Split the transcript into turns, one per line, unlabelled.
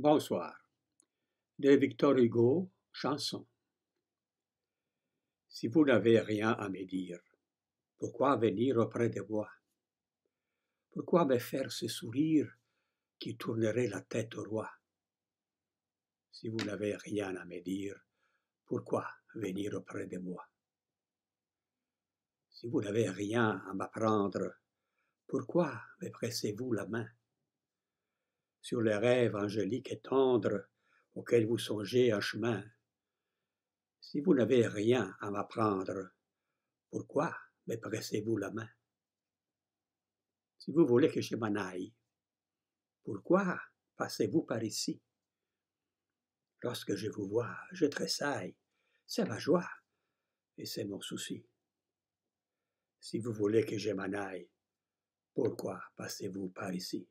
Bonsoir. De Victor Hugo, chanson. Si vous n'avez rien à me dire, pourquoi venir auprès de moi Pourquoi me faire ce sourire qui tournerait la tête au roi Si vous n'avez rien à me dire, pourquoi venir auprès de moi Si vous n'avez rien à m'apprendre, pourquoi me pressez-vous la main sur les rêves angélique et tendre auxquels vous songez en chemin. Si vous n'avez rien à m'apprendre, pourquoi me pressez-vous la main Si vous voulez que je m'en aille, pourquoi passez-vous par ici Lorsque je vous vois, je tressaille. C'est ma joie et c'est mon souci. Si vous voulez que je m'en aille, pourquoi passez-vous par ici